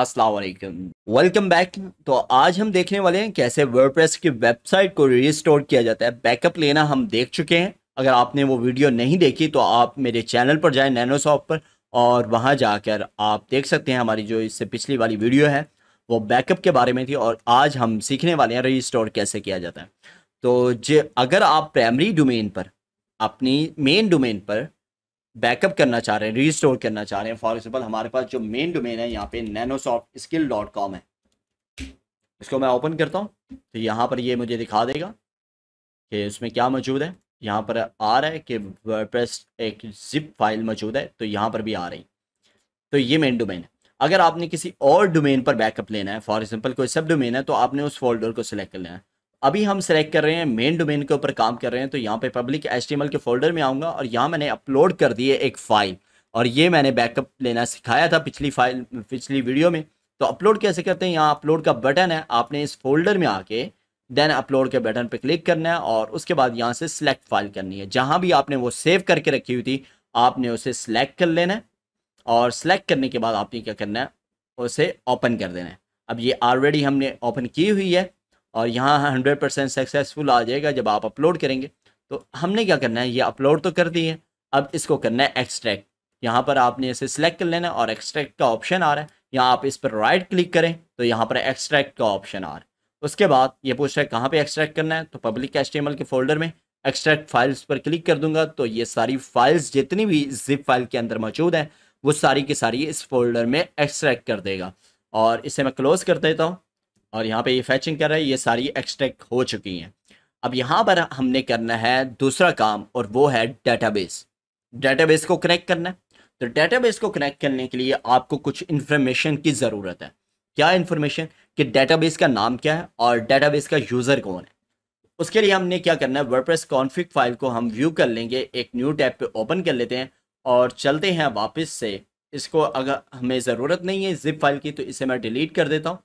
Aslam welcome back तो आज हम देखने वाले हैं कैसे वर्डप्रेस की वेबसाइट को रिस्टोर किया जाता है बैकअप लेना हम देख चुके हैं अगर आपने वो वीडियो नहीं देखी तो आप मेरे चैनल पर जाएं नैनोसॉफ्ट पर और वहाँ जाकर आप देख सकते हैं हमारी जो इससे पिछली वाली वीडियो है वो बैकअप के बारे में थी और आज हम सीखने वाले हैं रिस्टोर कैसे किया जाता है तो जे अगर आप प्राइमरी डोमेन पर अपनी मेन डोमेन पर बैकअप करना चाह रहे हैं रीस्टोर करना चाह रहे हैं फॉर एग्जाम्पल हमारे पास जो मेन डोमेन है यहाँ पे नैनोसॉफ्ट स्किल डॉट कॉम है इसको मैं ओपन करता हूँ तो यहाँ पर ये मुझे दिखा देगा कि उसमें क्या मौजूद है यहाँ पर आ रहा है कि वर्डप्रेस एक जिप फाइल मौजूद है तो यहाँ पर भी आ रही तो ये मेन डोमेन है अगर आपने किसी और डोमेन पर बैकअप लेना है फॉर एग्जाम्पल कोई सब डोमेन है तो आपने उस फोल्डर को सिलेक्ट कर लेना है अभी हम सेलेक्ट कर रहे हैं मेन डोमेन के ऊपर काम कर रहे हैं तो यहाँ पे पब्लिक एच के फोल्डर में आऊँगा और यहाँ मैंने अपलोड कर दिए एक फ़ाइल और ये मैंने बैकअप लेना सिखाया था पिछली फाइल पिछली वीडियो में तो अपलोड कैसे करते हैं यहाँ अपलोड का बटन है आपने इस फोल्डर में आके देन अपलोड के बटन पर क्लिक करना है और उसके बाद यहाँ से सिलेक्ट फाइल करनी है जहाँ भी आपने वो सेव करके रखी हुई थी आपने उसे सिलेक्ट कर लेना है और सिलेक्ट करने के बाद आपने क्या करना है उसे ओपन कर देना है अब ये ऑलरेडी हमने ओपन की हुई है और यहाँ हंड्रेड परसेंट सक्सेसफुल आ जाएगा जब आप अपलोड करेंगे तो हमने क्या करना है ये अपलोड तो कर दिए अब इसको करना है एक्सट्रैक्ट यहाँ पर आपने इसे सिलेक्ट कर लेना और एक्सट्रैक्ट का ऑप्शन आ रहा है यहाँ आप इस पर राइट क्लिक करें तो यहाँ पर एक्सट्रैक्ट का ऑप्शन आ रहा है उसके बाद ये पूछ रहा है कहाँ पर एक्सट्रैक्ट करना है तो पब्लिक एस के फोल्डर में एक्सट्रैक्ट फाइल्स पर क्लिक कर दूंगा तो ये सारी फाइल्स जितनी भी जिप फाइल के अंदर मौजूद हैं वो सारी की सारी इस फोल्डर में एक्सट्रैक्ट कर देगा और इसे मैं क्लोज़ कर देता हूँ और यहाँ पे ये फैचिंग कर रहा है ये सारी एक्सट्रैक्ट हो चुकी हैं अब यहाँ पर हमने करना है दूसरा काम और वो है डेटाबेस डेटाबेस को कनेक्ट करना है तो डेटाबेस को कनेक्ट करने के लिए आपको कुछ इन्फॉर्मेशन की ज़रूरत है क्या इन्फॉर्मेशन कि डेटाबेस का नाम क्या है और डेटाबेस का यूज़र कौन है उसके लिए हमने क्या करना है वर्डप्रेस कॉन्फ़िग फाइल को हम व्यू कर लेंगे एक न्यू टैब पे ओपन कर लेते हैं और चलते हैं वापस से इसको अगर हमें ज़रूरत नहीं है जिप फाइल की तो इसे मैं डिलीट कर देता हूँ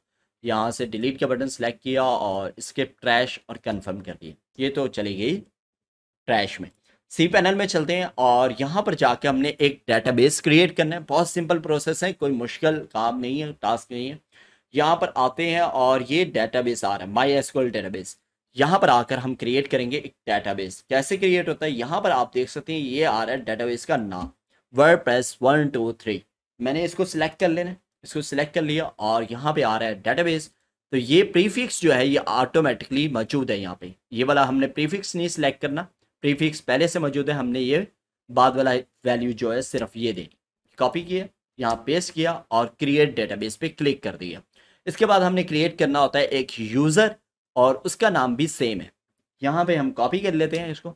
यहाँ से डिलीट का बटन सेलेक्ट किया और स्किप ट्रैश और कंफर्म कर दिया ये तो चली गई ट्रैश में सी पैनल में चलते हैं और यहाँ पर जाके हमने एक डेटाबेस क्रिएट करना है बहुत सिंपल प्रोसेस है कोई मुश्किल काम नहीं है टास्क नहीं है यहाँ पर आते हैं और ये डेटाबेस आ रहा है माई एसक्यूएल डेटाबेस यहाँ पर आकर हम क्रिएट करेंगे एक डेटाबेस कैसे क्रिएट होता है यहाँ पर आप देख सकते हैं ये आ रहा है डेटाबेस का नाम WordPress one two three मैंने इसको सिलेक्ट कर लेना इसको सिलेक्ट कर लिया और यहाँ पे आ रहा है डेटाबेस तो ये प्रीफिक्स जो है ये ऑटोमेटिकली मौजूद है यहाँ पे ये वाला हमने प्रीफिक्स नहीं सिलेक्ट करना प्रीफिक्स पहले से मौजूद है हमने ये बाद वाला वैल्यू जो है सिर्फ ये देनी कॉपी किया यहाँ पेस्ट किया और क्रिएट डेटाबेस पे क्लिक कर दिया इसके बाद हमने क्रिएट करना होता है एक यूज़र और उसका नाम भी सेम है यहाँ पर हम कॉपी कर लेते हैं इसको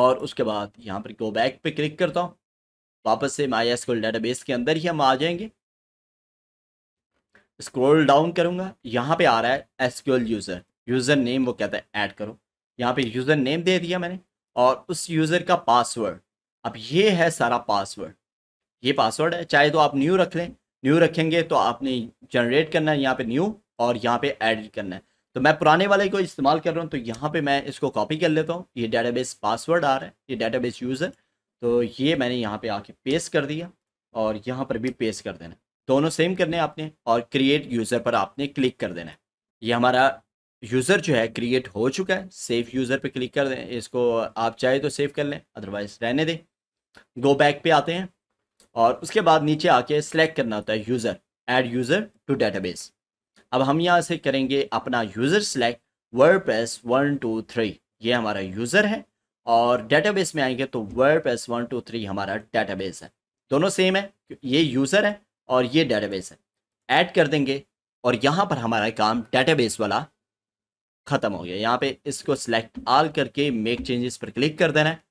और उसके बाद यहाँ पर गो बैक पे क्लिक करता हूँ वापस से माई एस के अंदर ही हम आ जाएंगे स्क्रॉल डाउन करूँगा यहाँ पे आ रहा है एस यूज़र यूज़र नेम वो कहता है ऐड करो यहाँ पे यूज़र नेम दे दिया मैंने और उस यूज़र का पासवर्ड अब ये है सारा पासवर्ड ये पासवर्ड है चाहे तो आप न्यू रख लें न्यू रखेंगे तो आपने जनरेट करना है यहाँ पे न्यू और यहाँ पे एडिट करना है तो मैं पुराने वाले को इस्तेमाल कर रहा हूँ तो यहाँ पे मैं इसको कॉपी कर लेता हूँ ये डाटा पासवर्ड आ रहा है ये डाटा यूज़र तो ये मैंने यहाँ पे आके पेस्ट कर दिया और यहाँ पर भी पेस्ट कर देना दोनों सेम करने आपने और क्रिएट यूज़र पर आपने क्लिक कर देना है ये हमारा यूज़र जो है क्रिएट हो चुका है सेफ यूज़र पे क्लिक कर दें इसको आप चाहे तो सेव कर लें अदरवाइज रहने दें गो बैक पे आते हैं और उसके बाद नीचे आके सेलेक्ट करना होता है user add user to database अब हम यहाँ से करेंगे अपना user select WordPress one two three ये हमारा यूज़र है और डेटाबेस में आएंगे तो WordPress one two three हमारा डेटाबेस है दोनों सेम है ये यूज़र है और ये डेटाबेस है ऐड कर देंगे और यहाँ पर हमारा काम डेटाबेस वाला ख़त्म हो गया यहाँ पे इसको सिलेक्ट आल करके मेक चेंजेस पर क्लिक कर देना है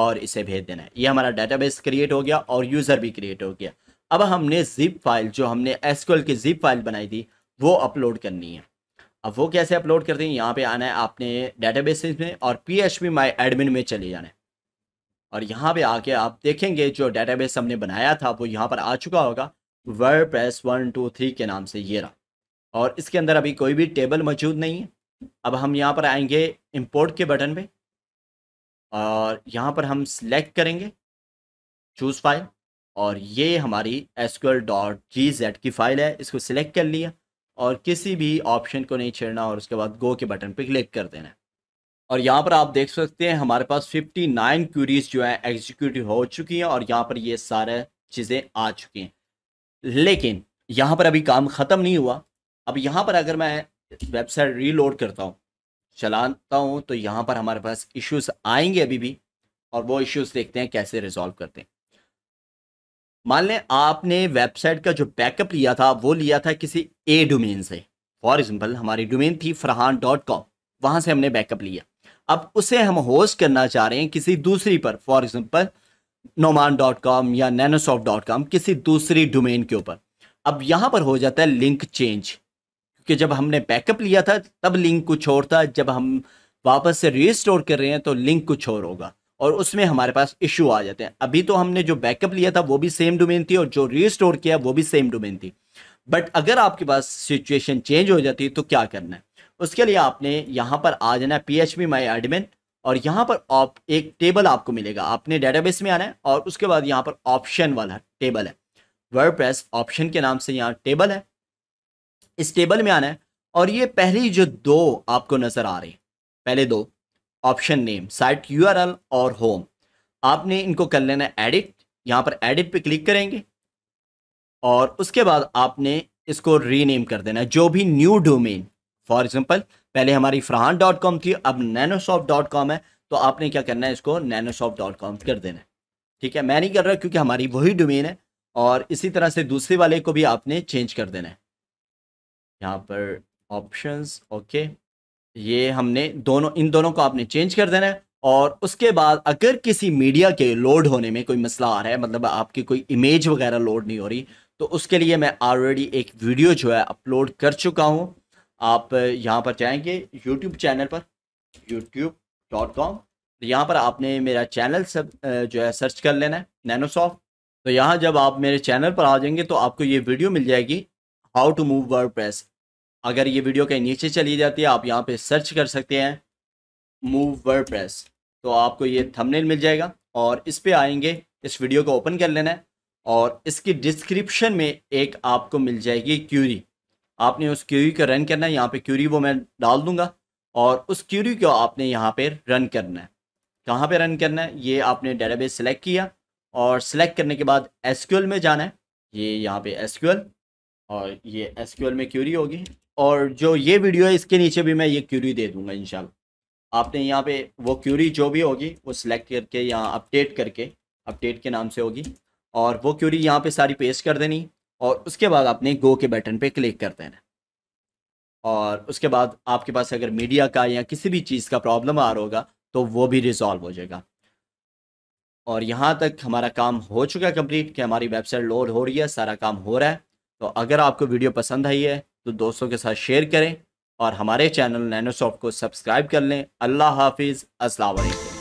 और इसे भेज देना है ये हमारा डेटाबेस क्रिएट हो गया और यूज़र भी क्रिएट हो गया अब हमने जिप फाइल जो हमने एसक्यूएल की जिप फाइल बनाई थी वो अपलोड करनी है अब वो कैसे अपलोड करते हैं यहाँ पे आना है आपने डेटाबेस में और पी एच माई एडमिन में चले जाना है और यहाँ पे आके आप देखेंगे जो डेटाबेस हमने बनाया था वो यहाँ पर आ चुका होगा WordPress one two three के नाम से ये रहा और इसके अंदर अभी कोई भी टेबल मौजूद नहीं है अब हम यहाँ पर आएंगे इंपोर्ट के बटन पे और यहाँ पर हम सिलेक्ट करेंगे चूज़ फाइल और ये हमारी एसक्यूएल डॉट जी जेड की फ़ाइल है इसको सिलेक्ट कर लिया और किसी भी ऑप्शन को नहीं छेड़ना और उसके बाद गो के बटन पे क्लिक कर देना और यहाँ पर आप देख सकते हैं हमारे पास 59 क्यूरीज जो है एग्जीक्यूटिव हो चुकी हैं और यहाँ पर ये सारे चीज़ें आ चुकी हैं लेकिन यहाँ पर अभी काम ख़त्म नहीं हुआ अब यहाँ पर अगर मैं वेबसाइट रीलोड करता हूँ चलाता हूँ तो यहाँ पर हमारे पास इश्यूज आएंगे अभी भी और वो इश्यूज देखते हैं कैसे रिजॉल्व करते हैं मान लें आपने वेबसाइट का जो बैकअप लिया था वो लिया था किसी ए डोमेन से फॉर एग्जाम्पल हमारी डोमेन थी फरहान डॉट कॉम वहाँ से हमने बैकअप लिया अब उसे हम होस्ट करना चाह रहे हैं किसी दूसरी पर for example Noman dot com या नैनोसॉफ्ट डॉट कॉम किसी दूसरी डोमेन के ऊपर अब यहाँ पर हो जाता है लिंक चेंज क्योंकि जब हमने बैकअप लिया था तब लिंक कुछ और था जब हम वापस से रीस्टोर कर रहे हैं तो लिंक कुछ और होगा और उसमें हमारे पास इशू आ जाते हैं अभी तो हमने जो बैकअप लिया था वो भी सेम डोमेन थी और जो स्टोर किया वो भी सेम डोमेन थी बट अगर आपके पास सिचुएशन चेंज हो जाती है तो क्या करना है उसके लिए आपने यहाँ पर आ जाना है P H P my admin और यहाँ पर आप एक टेबल आपको मिलेगा आपने डेटाबेस में आना है और उसके बाद यहाँ पर ऑप्शन वाला टेबल है वर्डप्रेस ऑप्शन के नाम से यहाँ टेबल है इस टेबल में आना है और ये पहली जो दो आपको नज़र आ रही हैं पहले दो ऑप्शन नेम साइट यूआरएल और होम आपने इनको कर लेना है एडिट यहाँ पर एडिट पे क्लिक करेंगे और उसके बाद आपने इसको रीनेम कर देना जो भी न्यू डोमेन फॉर एग्जांपल पहले हमारी फरहान डॉट कॉम थी अब नैनोसॉफ्ट डॉट कॉम है तो आपने क्या करना है इसको नैनोसॉफ्ट डॉट कॉम कर देना है ठीक है मैं नहीं कर रहा क्योंकि हमारी वही डोमेन है और इसी तरह से दूसरे वाले को भी आपने चेंज कर देना है यहाँ पर ऑप्शन ओके ये हमने दोनों इन दोनों को आपने चेंज कर देना है और उसके बाद अगर किसी मीडिया के लोड होने में कोई मसला आ रहा है मतलब आपकी कोई इमेज वगैरह लोड नहीं हो रही तो उसके लिए मैं ऑलरेडी एक वीडियो जो है अपलोड कर चुका हूँ आप यहाँ पर जाएंगे यूट्यूब चैनल पर यूट्यूब डॉट कॉम तो यहाँ पर आपने मेरा चैनल सब जो है सर्च कर लेना है नैनोसॉफ्ट तो यहाँ जब आप मेरे चैनल पर आ जाएंगे तो आपको ये वीडियो मिल जाएगी how to move WordPress अगर ये वीडियो कहीं नीचे चली जाती है आप यहाँ पे सर्च कर सकते हैं मूव वर्ड प्रेस तो आपको ये थंबनेल मिल जाएगा और इस पर आएंगे इस वीडियो को ओपन कर लेना है और इसकी डिस्क्रिप्शन में एक आपको मिल जाएगी क्यूरी आपने उस क्यूरी को रन करना है यहाँ पे क्यूरी वो मैं डाल दूंगा और उस क्यूरी को आपने यहाँ पे रन करना है कहाँ पे रन करना है ये आपने डेटाबेस सेलेक्ट किया और सिलेक्ट करने के बाद एसक्यूएल में जाना है ये यहाँ पे एसक्यूएल और ये एसक्यूएल में क्यूरी होगी और जो ये वीडियो है इसके नीचे भी मैं ये क्यूरी दे दूँगा इन आपने यहाँ पे वो क्यूरी जो भी होगी वो सिलेक्ट करके यहाँ अपडेट करके अपडेट के नाम से होगी और वो क्यूरी यहाँ पे सारी पेस्ट कर देनी और उसके बाद आपने गो के बटन पे क्लिक कर देना और उसके बाद आपके पास अगर मीडिया का या किसी भी चीज़ का प्रॉब्लम आ रहा होगा तो वो भी रिजॉल्व हो जाएगा और यहाँ तक हमारा काम हो चुका है कंप्लीट कि हमारी वेबसाइट लोड हो रही है सारा काम हो रहा है तो अगर आपको वीडियो पसंद आई है तो दोस्तों के साथ शेयर करें और हमारे चैनल नैनोसॉफ्ट को सब्सक्राइब कर लें अल्लाह हाफिज़ असलकम